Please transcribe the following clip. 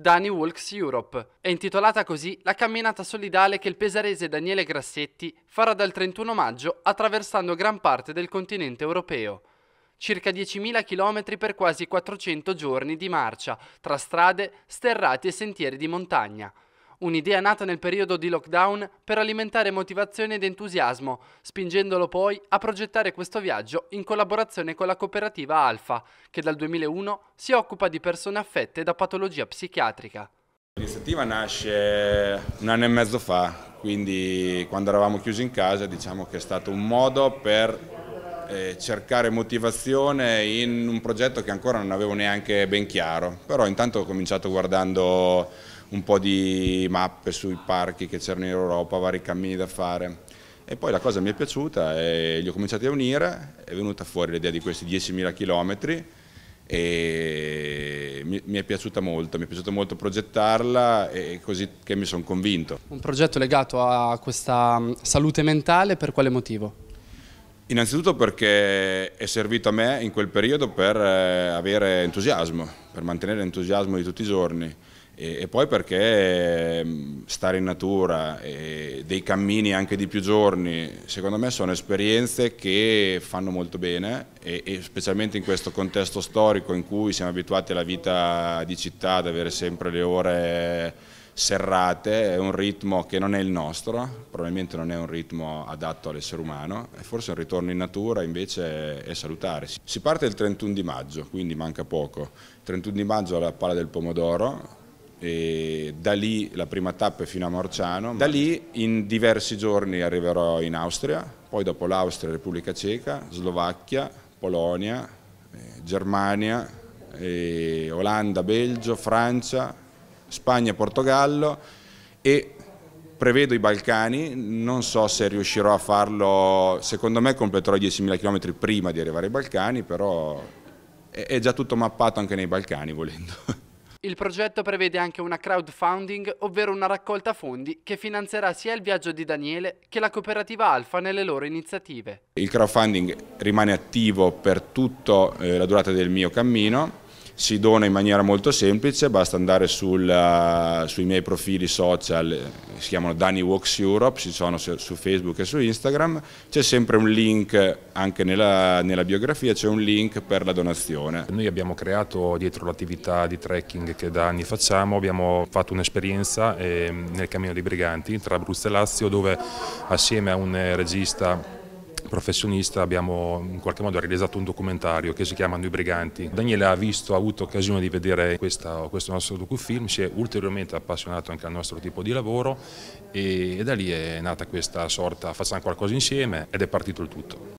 Dani Walks Europe. È intitolata così la camminata solidale che il pesarese Daniele Grassetti farà dal 31 maggio attraversando gran parte del continente europeo. Circa 10.000 km per quasi 400 giorni di marcia, tra strade, sterrati e sentieri di montagna. Un'idea nata nel periodo di lockdown per alimentare motivazione ed entusiasmo, spingendolo poi a progettare questo viaggio in collaborazione con la cooperativa Alfa, che dal 2001 si occupa di persone affette da patologia psichiatrica. L'iniziativa nasce un anno e mezzo fa, quindi quando eravamo chiusi in casa diciamo che è stato un modo per eh, cercare motivazione in un progetto che ancora non avevo neanche ben chiaro, però intanto ho cominciato guardando un po' di mappe sui parchi che c'erano in Europa, vari cammini da fare. E poi la cosa mi è piaciuta e li ho cominciati a unire, è venuta fuori l'idea di questi 10.000 km e mi, è piaciuta molto, mi è piaciuto molto progettarla e così che mi sono convinto. Un progetto legato a questa mm, salute mentale per quale motivo? Innanzitutto perché è servito a me in quel periodo per eh, avere entusiasmo, per mantenere l'entusiasmo di tutti i giorni e, e poi perché mm, stare in natura, e dei cammini anche di più giorni, secondo me sono esperienze che fanno molto bene e, e specialmente in questo contesto storico in cui siamo abituati alla vita di città, ad avere sempre le ore serrate, è un ritmo che non è il nostro, probabilmente non è un ritmo adatto all'essere umano e forse un ritorno in natura invece è salutare. Si parte il 31 di maggio, quindi manca poco. Il 31 di maggio alla Pala del Pomodoro, e da lì la prima tappa è fino a Morciano, da lì in diversi giorni arriverò in Austria, poi dopo l'Austria, Repubblica Ceca, Slovacchia, Polonia, eh, Germania, eh, Olanda, Belgio, Francia, Spagna, Portogallo e prevedo i Balcani, non so se riuscirò a farlo, secondo me completerò i 10.000 km prima di arrivare ai Balcani, però è già tutto mappato anche nei Balcani volendo. Il progetto prevede anche una crowdfunding, ovvero una raccolta fondi che finanzierà sia il viaggio di Daniele che la cooperativa Alfa nelle loro iniziative. Il crowdfunding rimane attivo per tutta eh, la durata del mio cammino si dona in maniera molto semplice, basta andare sul, eh, sui miei profili social, eh, si chiamano Dani Walks Europe, ci sono su, su Facebook e su Instagram, c'è sempre un link, anche nella, nella biografia c'è un link per la donazione. Noi abbiamo creato dietro l'attività di trekking che da anni facciamo, abbiamo fatto un'esperienza eh, nel Cammino dei Briganti tra Abruzzo e Lazio dove assieme a un regista professionista abbiamo in qualche modo realizzato un documentario che si chiama Noi Briganti. Daniele ha, visto, ha avuto occasione di vedere questa, questo nostro docufilm, si è ulteriormente appassionato anche al nostro tipo di lavoro e, e da lì è nata questa sorta facciamo qualcosa insieme ed è partito il tutto.